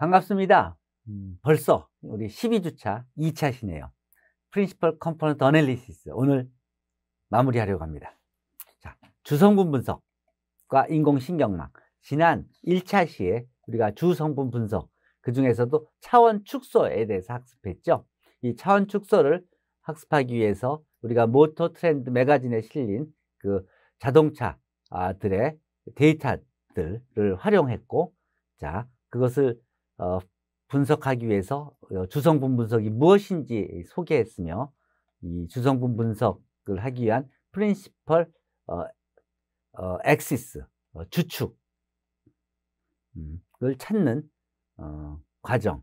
반갑습니다. 음, 벌써 우리 12주차 2차 시네요. 프린시펄 컴포넌트 어널리시스 오늘 마무리하려고 합니다. 자, 주성분 분석과 인공신경망 지난 1차 시에 우리가 주성분 분석 그 중에서도 차원 축소에 대해서 학습했죠. 이 차원 축소를 학습하기 위해서 우리가 모터 트렌드 매거진에 실린 그 자동차들의 데이터들을 활용했고, 자, 그것을 어, 분석하기 위해서 어, 주성분 분석이 무엇인지 소개했으며 이 주성분 분석을 하기 위한 프린시펄 엑시스 어, 주축을 음, 찾는 과정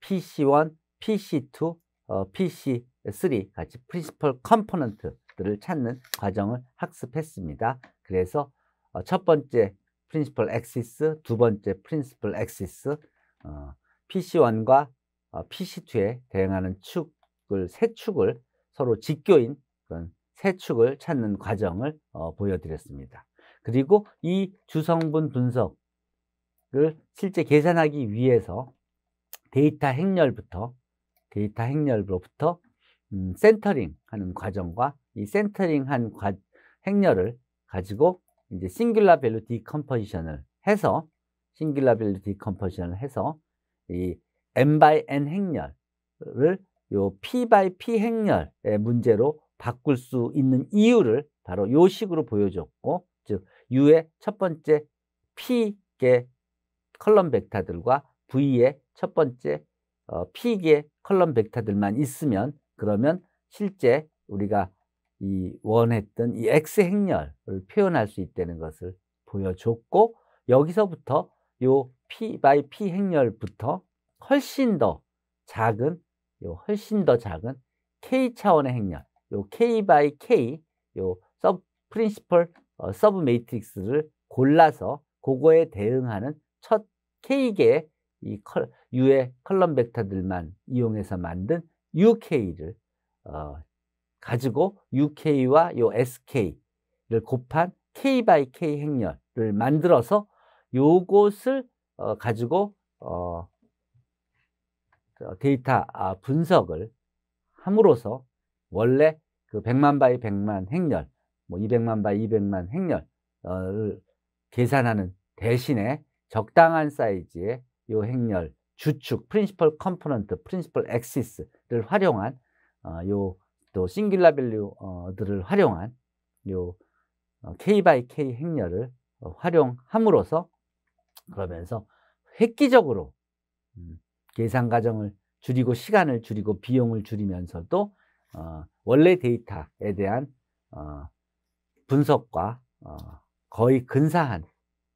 PC1, PC2, PC3 같이 프린시펄 컴포넌트들을 찾는 과정을 학습했습니다. 그래서 첫 번째 프린시펄 엑시스, 두 번째 프린시펄 엑시스, 어, PC1과 어, PC2에 대응하는 축을 세 축을 서로 직교인 그런 세 축을 찾는 과정을 어, 보여드렸습니다. 그리고 이 주성분 분석을 실제 계산하기 위해서 데이터 행렬부터 데이터 행렬로부터 음, 센터링하는 과정과 이 센터링한 과, 행렬을 가지고 이제 싱귤라 밸류 디컴포지션을 해서 싱귤라빌리티 컴포지션을 해서 이 n by n 행렬을 요 p by p 행렬의 문제로 바꿀 수 있는 이유를 바로 요 식으로 보여줬고 즉 u의 첫 번째 p개 컬럼 벡터들과 v의 첫 번째 어, p개 컬럼 벡터들만 있으면 그러면 실제 우리가 이 원했던 이 x 행렬을 표현할 수 있다는 것을 보여줬고 여기서부터 요 P by P 행렬부터 훨씬 더 작은 요 훨씬 더 작은 K 차원의 행렬 요 K by K 요 서브 프린시펄 어, 서브 매트릭스를 골라서 그거에 대응하는 첫 k 계의이 컬, U의 컬럼 벡터들만 이용해서 만든 UK를 어, 가지고 UK와 요 SK를 곱한 K by K 행렬을 만들어서 요것을 어, 가지고 어, 데이터 아, 분석을 함으로써 원래 그 100만 바이 100만 행렬, 뭐 200만 바이 200만 행렬을 계산하는 대신에 적당한 사이즈의 요 행렬 주축, 프린시펄 컴포넌트, 프린시펄 엑시스를 활용한 어, 요또 싱귤라 밸류들을 활용한 요 어, K 바이 K 행렬을 활용함으로써 그러면서 획기적으로 음, 계산 과정을 줄이고 시간을 줄이고 비용을 줄이면서도 어, 원래 데이터에 대한 어, 분석과 어, 거의 근사한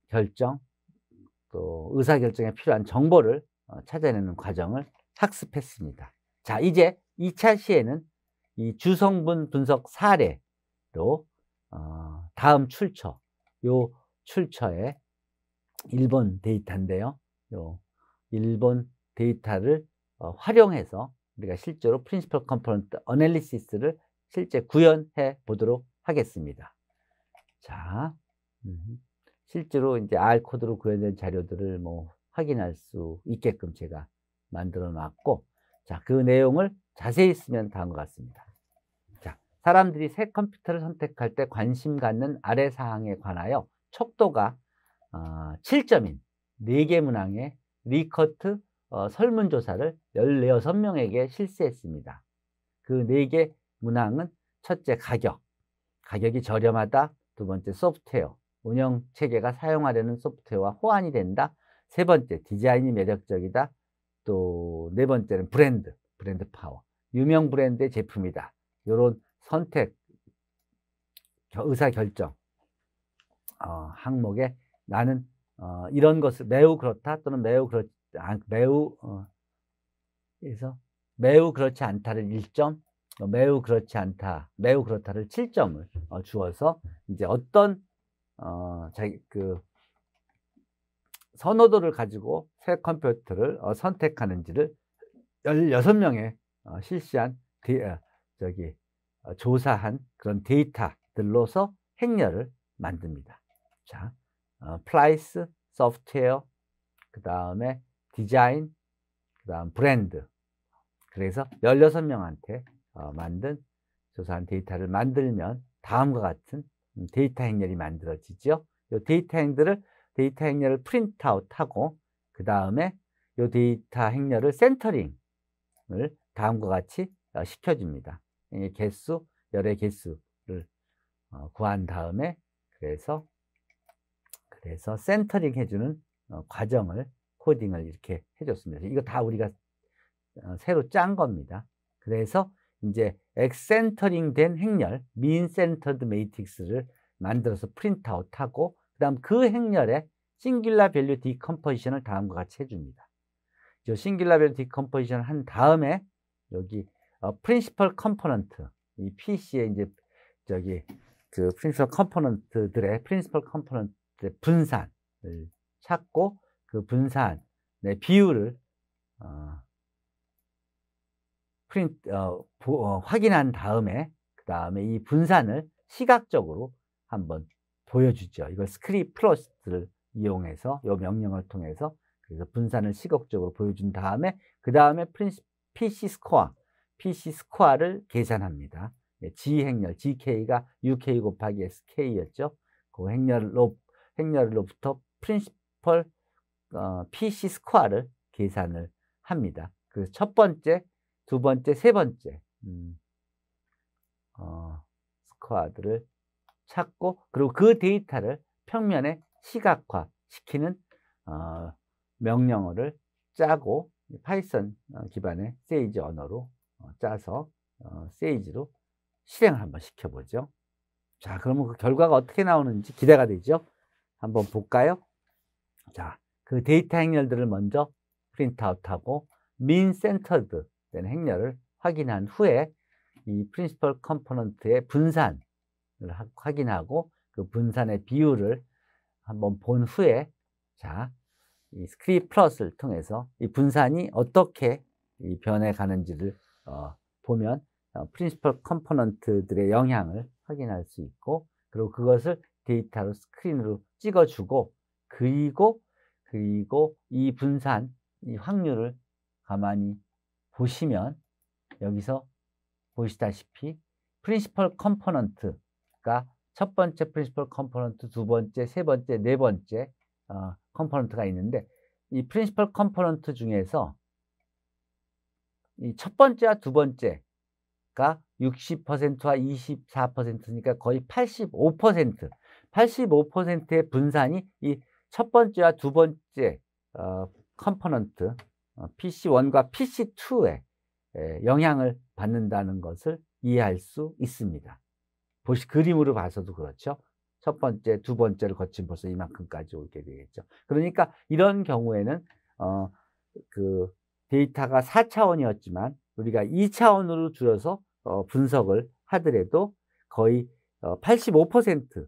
결정 또 의사결정에 필요한 정보를 어, 찾아내는 과정을 학습했습니다. 자 이제 2차 시에는 이 주성분 분석 사례로 어, 다음 출처 요 출처에 일본 데이터인데요. 요 일본 데이터를 어, 활용해서 우리가 실제로 프린시플 컴포넌트 어널리시스를 실제 구현해 보도록 하겠습니다. 자, 음, 실제로 이제 R 코드로 구현된 자료들을 뭐 확인할 수 있게끔 제가 만들어 놨고, 자, 그 내용을 자세히 쓰면 다음과 같습니다. 자, 사람들이 새 컴퓨터를 선택할 때 관심 갖는 아래 사항에 관하여 척도가 어, 7점인 4개 문항의 리커트 어, 설문조사를 16, 명에게 실시했습니다. 그 4개 문항은 첫째 가격, 가격이 저렴하다, 두 번째 소프트웨어, 운영 체계가 사용하려는 소프트웨어와 호환이 된다, 세 번째 디자인이 매력적이다, 또 네 번째는 브랜드, 브랜드 파워, 유명 브랜드의 제품이다. 이런 선택, 의사결정 어, 항목에 나는 어, 이런 것을 매우 그렇다 또는 매우 그렇 지 아, 매우 어, 그래서 매우 그렇지 않다를 1점, 매우 그렇지 않다, 매우 그렇다를 7점을 어, 주어서 이제 어떤 어, 자기 그 선호도를 가지고 새 컴퓨터를 어, 선택하는지를 16명의 어, 실시한 디, 어, 저기 어, 조사한 그런 데이터들로서 행렬을 만듭니다. 자, 어, 플라이스 소프트웨어, 그 다음에 디자인, 그 다음 브랜드. 그래서 16명한테 어, 만든 조사한 데이터를 만들면 다음과 같은 음, 데이터 행렬이 만들어지죠. 이 데이터 행들을 데이터 행렬을 프린트아웃하고 그 다음에 이 데이터 행렬을 센터링을 다음과 같이 어, 시켜줍니다. 개수, 열의 개수를 어, 구한 다음에 그래서 그래서 센터링 해주는 어, 과정을 코딩을 이렇게 해줬습니다. 이거 다 우리가 어, 새로 짠 겁니다. 그래서 이제 엑센터링 된 행렬, 민 센터드 매트릭스를 만들어서 프린트아웃하고 그 다음 그 행렬에 싱귤라 밸류 디컴포지션을 다음과 같이 해줍니다. 이 싱귤라 밸류 디컴포지션을 한 다음에 여기 어, 프린시펄 컴포넌트 이 PC의 이제 저기 그 프린시펄 컴포넌트들의 프린시펄 컴포넌트 그 분산을 찾고 그 분산의 비율을 어, 프린트, 어, 보, 어, 확인한 다음에 그 다음에 이 분산을 시각적으로 한번 보여주죠. 이걸 스크립 플러스를 이용해서 이 명령을 통해서 그래서 분산을 시각적으로 보여준 다음에 그 다음에 PC 스코어, PC 스코어를 계산합니다. 예, G 행렬, GK가 UK 곱하기 SK였죠. 그 행렬로 행렬로부터 프린시펄 어, PC 스코어를 계산을 합니다. 그래서 첫 번째, 두 번째, 세 번째 음, 어, 스코어들을 찾고 그리고 그 데이터를 평면에 시각화시키는 어, 명령어를 짜고 파이썬 어, 기반의 세이지 언어로 어, 짜서 어, 세이지로 실행을 한번 시켜보죠. 자, 그러면 그 결과가 어떻게 나오는지 기대가 되죠. 한번 볼까요? 자, 그 데이터 행렬들을 먼저 프린트아웃하고 min c 된 행렬을 확인한 후에 이 p r i n c i p a 의 분산을 확인하고 그 분산의 비율을 한번 본 후에 자, 이 스크립 플러스를 통해서 이 분산이 어떻게 이 변해 가는지를 어, 보면 어, 프린시펄 컴포넌트들의 영향을 확인할 수 있고 그리고 그것을 데이터로 스크린으로 찍어주고 그리고 그리고 이 분산 이 확률을 가만히 보시면 여기서 보시다시피 프린시펄 컴포넌트가 첫 번째 프린시펄 컴포넌트, 두 번째, 세 번째, 네 번째 어, 컴포넌트가 있는데 이 프린시펄 컴포넌트 중에서 이 첫 번째와 두 번째가 60%와 24%니까 거의 85% 85%의 분산이 이 첫 번째와 두 번째 어, 컴포넌트 PC1과 어, PC2에 에, 영향을 받는다는 것을 이해할 수 있습니다. 보시 그림으로 봐서도 그렇죠. 첫 번째, 두 번째를 거친 벌써 이만큼까지 오게 되겠죠. 그러니까 이런 경우에는 어, 그 데이터가 4차원이었지만 우리가 2차원으로 줄여서 어, 분석을 하더라도 거의 어, 85%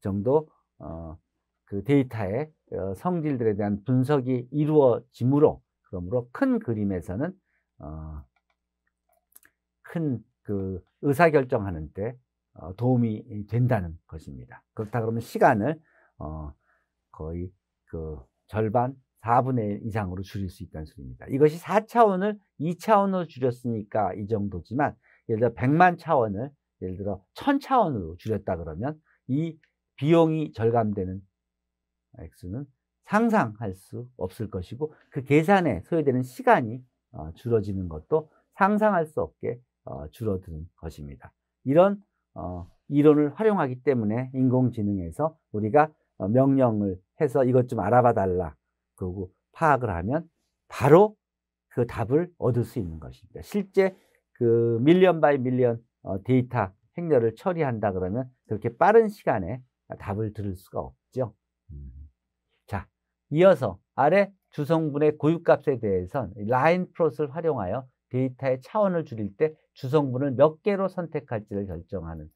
정도 어, 그 데이터의 어, 성질들에 대한 분석이 이루어지므로 그러므로 큰 그림에서는 어, 큰 그 의사결정하는 데 어, 도움이 된다는 것입니다. 그렇다 그러면 시간을 어, 거의 그 절반 4분의 1 이상으로 줄일 수 있다는 소리입니다. 이것이 4차원을 2차원으로 줄였으니까 이 정도지만 예를 들어 100만 차원을 예를 들어 1000차원으로 줄였다 그러면 이 비용이 절감되는 X는 상상할 수 없을 것이고 그 계산에 소요되는 시간이 어, 줄어지는 것도 상상할 수 없게 어, 줄어드는 것입니다. 이런 어, 이론을 활용하기 때문에 인공지능에서 우리가 명령을 해서 이것 좀 알아봐 달라 그러고 파악을 하면 바로 그 답을 얻을 수 있는 것입니다. 실제 그 밀리언 바이 밀리언 데이터 행렬을 처리한다 그러면 그렇게 빠른 시간에 답을 들을 수가 없죠. 음. 자, 이어서 아래 주성분의 고유값에 대해선 라인 플롯을 활용하여 데이터의 차원을 줄일 때 주성분을 몇 개로 선택할지를 결정하는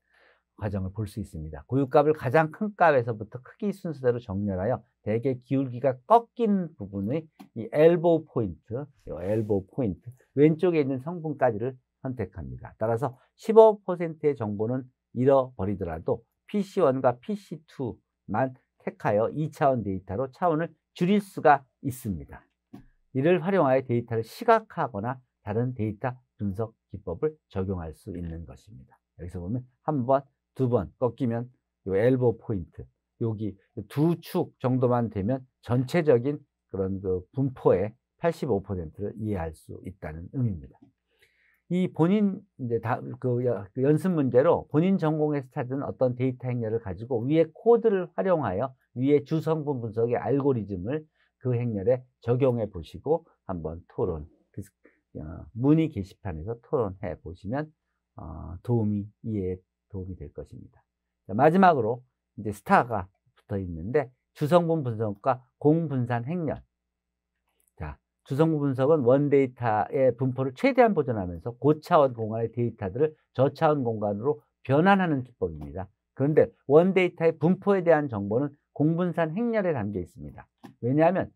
과정을 볼 수 있습니다. 고유값을 가장 큰 값에서부터 크기 순서대로 정렬하여 대개 기울기가 꺾인 부분의 이 엘보 포인트, 이 엘보 포인트 왼쪽에 있는 성분까지를 선택합니다. 따라서 15%의 정보는 잃어버리더라도 PC1과 PC2만 택하여 2차원 데이터로 차원을 줄일 수가 있습니다. 이를 활용하여 데이터를 시각화하거나 다른 데이터 분석 기법을 적용할 수 있는 것입니다. 여기서 보면 한 번, 두 번 꺾이면 요 엘보 포인트, 여기 두 축 정도만 되면 전체적인 그런 그 분포의 85%를 이해할 수 있다는 의미입니다. 이 본인 이제 다, 그, 그 연습 문제로 본인 전공에서 찾은 어떤 데이터 행렬을 가지고 위에 코드를 활용하여 위에 주성분 분석의 알고리즘을 그 행렬에 적용해 보시고 한번 토론 그, 어, 문의 게시판에서 토론해 보시면 어, 도움이 이해에 도움이 될 것입니다. 자, 마지막으로 이제 스타가 붙어 있는데 주성분 분석과 공분산 행렬 주성부 분석은 원 데이터의 분포를 최대한 보존하면서 고차원 공간의 데이터들을 저차원 공간으로 변환하는 기법입니다. 그런데 원 데이터의 분포에 대한 정보는 공분산 행렬에 담겨 있습니다. 왜냐하면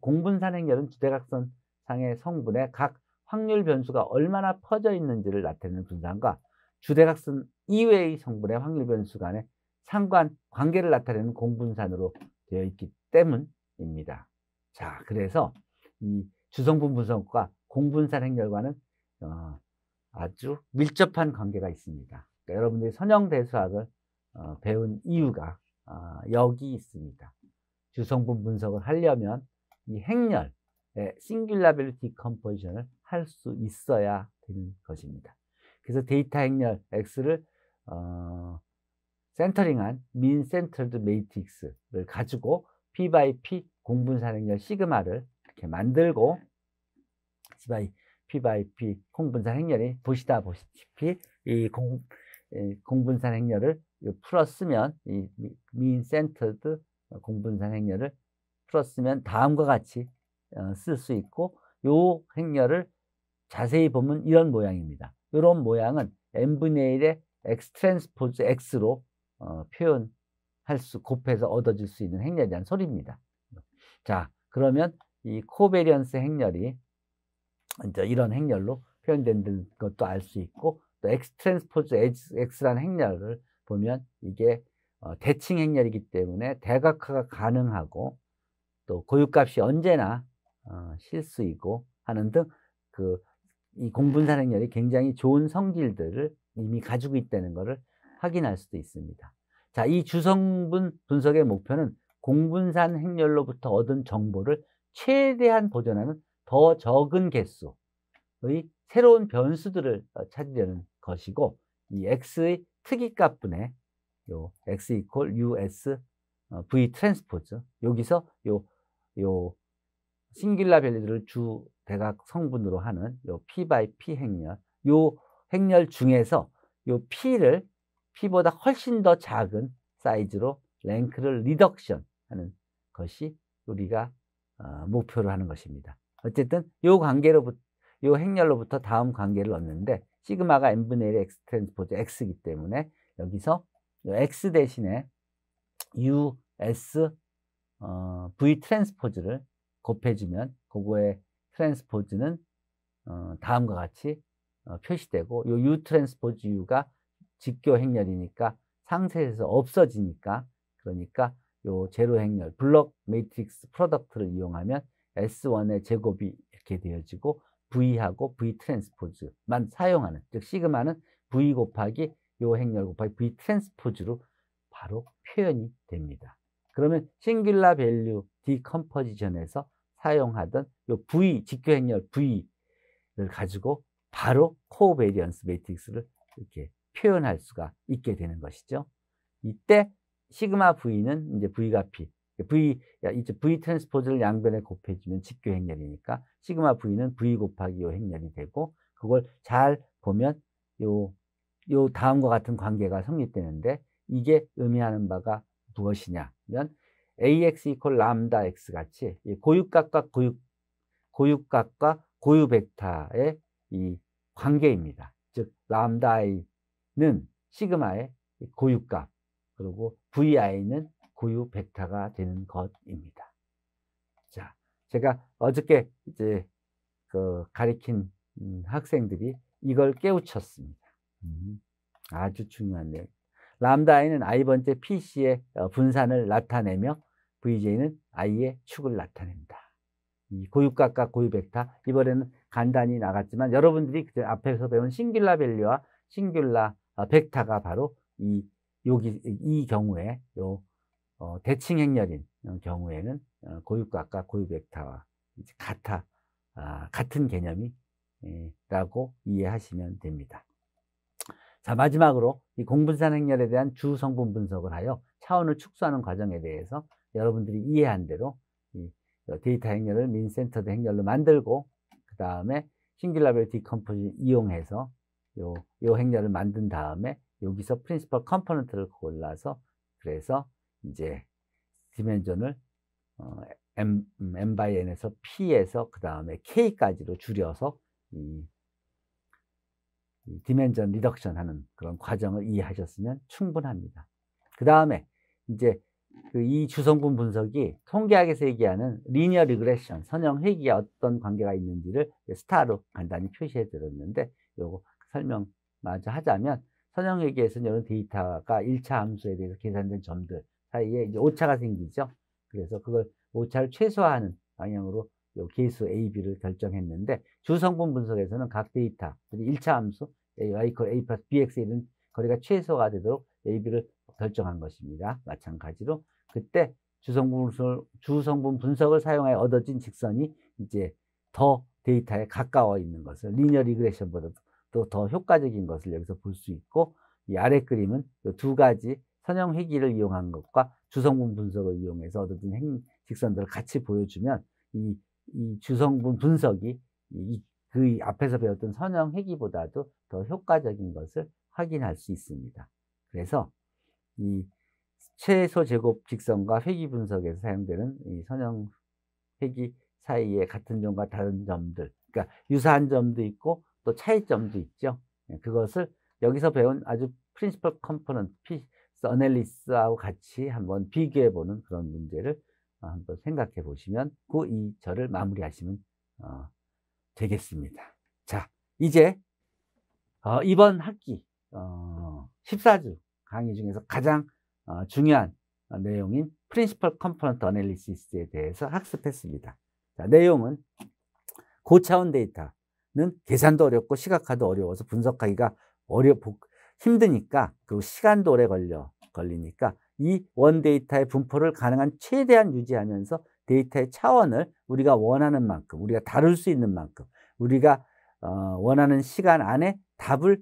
공분산 행렬은 주대각선상의 성분의 각 확률 변수가 얼마나 퍼져 있는지를 나타내는 분산과 주대각선 이외의 성분의 확률 변수 간의 상관 관계를 나타내는 공분산으로 되어 있기 때문입니다. 자, 그래서 이 주성분 분석과 공분산 행렬과는 어, 아주 밀접한 관계가 있습니다. 그러니까 여러분들이 선형대수학을 어, 배운 이유가 어, 여기 있습니다. 주성분 분석을 하려면 이 행렬의 싱귤라벨 디컴포지션을 할 수 있어야 되는 것입니다. 그래서 데이터 행렬 X를 어, 센터링한 민 센터드 매트릭스를 가지고 P by P 공분산 행렬 시그마를 이렇게 만들고 C 네. by P by P 공분산 행렬이 보시다 보시다시피 이 공, 공분산 행렬을 풀었으면 이 mean c 공분산 행렬을 풀었으면 다음과 같이 어, 쓸수 있고 요 행렬을 자세히 보면 이런 모양입니다. 이런 모양은 n분의 1의 x 트랜스포즈 x로 어, 표현할 수 곱해서 얻어질 수 있는 행렬이란 소리입니다. 자 그러면 이 코베리언스 행렬이 이제 이런 행렬로 표현된 것도 알 수 있고 또엑스 트랜스포즈 X라는 행렬을 보면 이게 어, 대칭 행렬이기 때문에 대각화가 가능하고 또 고유값이 언제나 어, 실수이고 하는 등 그 이 공분산 행렬이 굉장히 좋은 성질들을 이미 가지고 있다는 것을 확인할 수도 있습니다. 자, 이 주성분 분석의 목표는 공분산 행렬로부터 얻은 정보를 최대한 보존하는 더 적은 개수의 새로운 변수들을 어, 찾으려는 것이고 이 x의 특이값분의 요 x equal us 어, v 트랜스포즈 여기서 요 요 싱귤라 밸류들을 주 대각 성분으로 하는 요 p by p 행렬 요 행렬 중에서 요 p를 p보다 훨씬 더 작은 사이즈로 랭크를 리덕션 하는 것이 우리가 어, 목표로 하는 것입니다. 어쨌든 요 관계로부터 요 행렬로부터 다음 관계를 얻는데 시그마가 n분의 1의 x 트랜스포즈 x이기 때문에 여기서 요 x 대신에 u s 어, v 트랜스포즈를 곱해주면 그거의 트랜스포즈는 어, 다음과 같이 어, 표시되고 요 u 트랜스포즈 u가 직교 행렬이니까 상세에서 없어지니까 그러니까 요 제로 행렬 블록 매트릭스 프로덕트를 이용하면 S1의 제곱이 이렇게 되어지고 V하고 V 트랜스포즈만 사용하는 즉 시그마는 V 곱하기 요 행렬 곱하기 V 트랜스포즈로 바로 표현이 됩니다. 그러면 싱귤라 밸류 디컴포지션에서 사용하던 요 V 직교 행렬 V를 가지고 바로 코베리언스 매트릭스를 이렇게 표현할 수가 있게 되는 것이죠. 이때 시그마 V는 이제 V가 P. 그러니까 v, 이제 V 트랜스포즈를 양변에 곱해주면 직교 행렬이니까 시그마 V는 V 곱하기 요 행렬이 되고 그걸 잘 보면 요, 요 다음과 같은 관계가 성립되는데 이게 의미하는 바가 무엇이냐면 AX 이퀄 람다 X 같이 고유값과 고유, 고유값과 고유 벡터의 이 관계입니다. 즉, 람다이는 시그마의 고유값, 그리고 VI는 고유 베타가 되는 것입니다. 자, 제가 어저께 이제 그 가리킨 음, 학생들이 이걸 깨우쳤습니다. 음, 아주 중요한 내용. 람다이는 i번째 PC의 어, 분산을 나타내며 VJ는 i의 축을 나타낸다. 이 고유값과 고유벡터 이번에는 간단히 나갔지만 여러분들이 앞에서 배운 싱귤라 밸류와 싱귤라 어, 벡터가 바로 이 여기 이 경우에 요 어, 대칭 행렬인 경우에는 어, 고유값과 고유벡터와 같아 아, 같은 개념이라고 예, 이해하시면 됩니다. 자 마지막으로 이 공분산 행렬에 대한 주 성분 분석을 하여 차원을 축소하는 과정에 대해서 여러분들이 이해한 대로 이 어, 데이터 행렬을 민센터드 행렬로 만들고 그 다음에 싱귤라벨 디컴포지션 이용해서 요, 요 행렬을 만든 다음에 여기서 프린시퍼 컴포넌트를 골라서 그래서 이제 디멘전을 어, m, 음, m by n에서 p에서 그 다음에 k까지로 줄여서 이, 이 디멘전 리덕션 하는 그런 과정을 이해하셨으면 충분합니다. 그 다음에 이제 그 이 주성분 분석이 통계학에서 얘기하는 리니어 리그레션, 선형 회귀와 어떤 관계가 있는지를 스타로 간단히 표시해 드렸는데 요거 설명 마저 하자면 선형회계에서는 이런 데이터가 1차 함수에 대해서 계산된 점들 사이에 이제 오차가 생기죠. 그래서 그걸 오차를 최소화하는 방향으로 요 계수 A, B를 결정했는데 주성분 분석에서는 각데이터 1차 함수 A, Y, A 플러스 BX 이런 거리가 최소가 되도록 A, B를 결정한 것입니다. 마찬가지로 그때 주성분 분석을, 주성분 분석을 사용하여 얻어진 직선이 이제 더 데이터에 가까워 있는 것을 리니어 리그레션보다도 또더 효과적인 것을 여기서 볼 수 있고 이 아래 그림은 두 가지 선형 회기를 이용한 것과 주성분 분석을 이용해서 얻어진 행 직선들을 같이 보여주면 이, 이 주성분 분석이 이, 그 앞에서 배웠던 선형 회기보다도 더 효과적인 것을 확인할 수 있습니다. 그래서 이 최소 제곱 직선과 회기 분석에서 사용되는 이 선형 회기 사이의 같은 점과 다른 점들, 그러니까 유사한 점도 있고 또 차이점도 있죠. 예, 그것을 여기서 배운 아주 프린시플 컴포넌트, 피스 어넬리스하고 같이 한번 비교해 보는 그런 문제를 어, 한번 생각해 보시면 그 2절을 마무리하시면 어, 되겠습니다. 자, 이제 어, 이번 학기 어, 14주 강의 중에서 가장 어, 중요한 어, 내용인 프린시펄 컴포넌트 어넬리시스에 대해서 학습했습니다. 자, 내용은 고차원 데이터, 계산도 어렵고 시각화도 어려워서 분석하기가 어려 힘드니까 그리고 시간도 오래 걸려 걸리니까 이 원 데이터의 분포를 가능한 최대한 유지하면서 데이터의 차원을 우리가 원하는 만큼 우리가 다룰 수 있는 만큼 우리가 어, 원하는 시간 안에 답을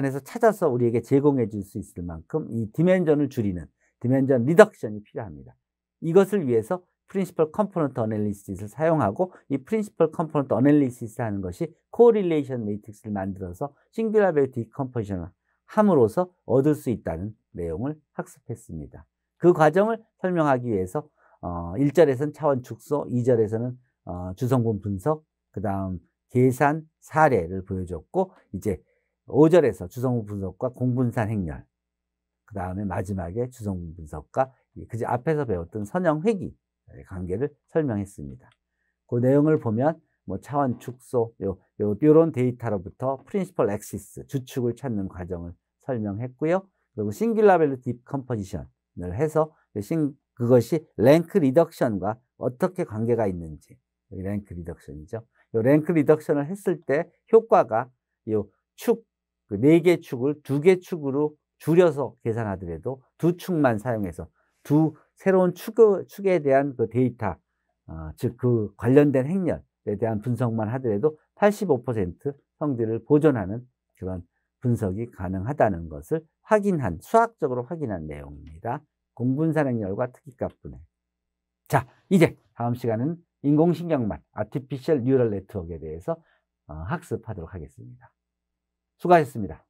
계산해서 찾아서 우리에게 제공해 줄 수 있을 만큼 이 디멘전을 줄이는 디멘전 리덕션이 필요합니다. 이것을 위해서 프린시펄 컴포넌트 어널리시스를 사용하고 이 프린시펄 컴포넌트 어널리시스 하는 것이 코리레이션 매트릭스를 만들어서 싱글라벨류 디컴포지션을 함으로써 얻을 수 있다는 내용을 학습했습니다. 그 과정을 설명하기 위해서 어, 1절에서는 차원 축소, 2절에서는 어, 주성분 분석, 그 다음 계산 사례를 보여줬고 이제 5절에서 주성분 분석과 공분산 행렬, 그 다음에 마지막에 주성분 분석과 그제 앞에서 배웠던 선형 회기 예, 관계를 설명했습니다. 그 내용을 보면 뭐 차원 축소, 요, 요, 요런 데이터로부터 프린시펄 엑시스, 주축을 찾는 과정을 설명했고요. 그리고 싱귤라 벨로 딥컴포지션을 해서 싱, 그것이 랭크 리덕션과 어떻게 관계가 있는지, 랭크 리덕션이죠. 요 랭크 리덕션을 했을 때 효과가 요 축, 그 네 개 축을 두 개 축으로 줄여서 계산하더라도 두 축만 사용해서 두 새로운 축, 구에 대한 그 데이터, 어, 즉그 관련된 행렬에 대한 분석만 하더라도 85% 성질을 보존하는 그런 분석이 가능하다는 것을 확인한, 수학적으로 확인한 내용입니다. 공분산 행렬과 특이값 분해. 자, 이제 다음 시간은 인공신경만 Artificial Neural Network에 대해서 어, 학습하도록 하겠습니다. 수고하셨습니다.